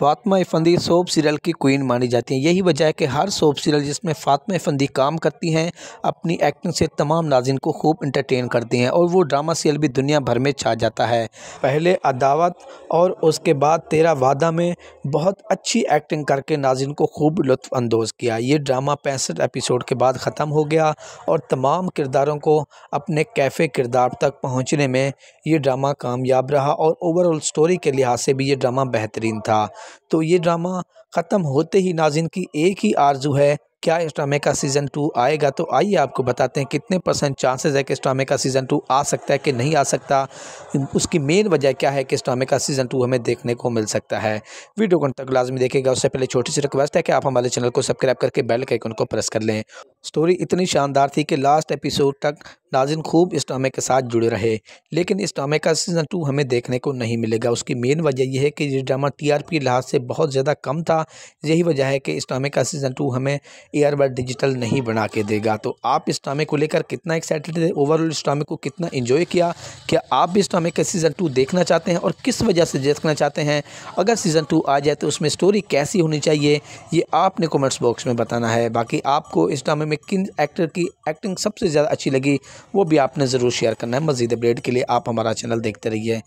फातमा फंदी soap serial की queen मानी जाती हैं यही वजह है कि हर सोप सीरियल जिसमें फातमा फंदी काम करती हैं अपनी एक्टिंग से तमाम नाजिन को खूब इंटरटेन करती हैं और वो ड्रामा सीरियल भी दुनिया भर में छा जाता है पहले अदावत और उसके बाद तेरा वादा में बहुत अच्छी एक्टिंग करके नाजिन को खूब लुफानंदोज़ किया ये ड्रामा पैंसठ एपिसोड के बाद ख़त्म हो गया और तमाम किरदारों को अपने कैफ़े किरदार तक पहुँचने में ये ड्रामा कामयाब रहा और ओवरऑल स्टोरी के लिहाज से भी ये ड्रामा बेहतरीन था तो ये ड्रामा ख़त्म होते ही नाजिन की एक ही आरजू है क्या इस ड्रामे का सीज़न टू आएगा तो आइए आपको बताते हैं कितने परसेंट चांसेस है कि इस ड्रामे का सीज़न टू आ सकता है कि नहीं आ सकता उसकी मेन वजह क्या है कि इस ड्रामे का सीज़न टू हमें देखने को मिल सकता है वीडियो को तक लाजमी देखेगा उससे पहले छोटी सी रिक्वेस्ट है कि आप हमारे चैनल को सब्सक्राइब करके बेल के आइकन को प्रेस कर लें स्टोरी इतनी शानदार थी कि लास्ट एपिसोड तक नाजिन खूब इस ड्रामे के साथ जुड़े रहे लेकिन इस ड्रामे का सीज़न टू हमें देखने को नहीं मिलेगा उसकी मेन वजह यह है कि ये ड्रामा टीआरपी लिहाज से बहुत ज़्यादा कम था यही वजह है कि इस ड्रामे का सीज़न टू हमें एयरबड डिजिटल नहीं बना के देगा तो आप इस ड्रामे को लेकर कितना एक्साइटेड थे ओवरऑल इस ड्रामे को कितना इन्जॉय किया क्या आप भी इस ड्रामे का सीज़न टू देखना चाहते हैं और किस वजह से देखना चाहते हैं अगर सीज़न टू आ जाए तो उसमें स्टोरी कैसी होनी चाहिए ये आपने कॉमेंट्स बॉक्स में बताना है बाकी आपको इस ड्रामे में किन एक्टर की एक्टिंग सबसे ज़्यादा अच्छी लगी वो भी आपने ज़रूर शेयर करना है मजीद अपडेट के लिए आप हमारा चैनल देखते रहिए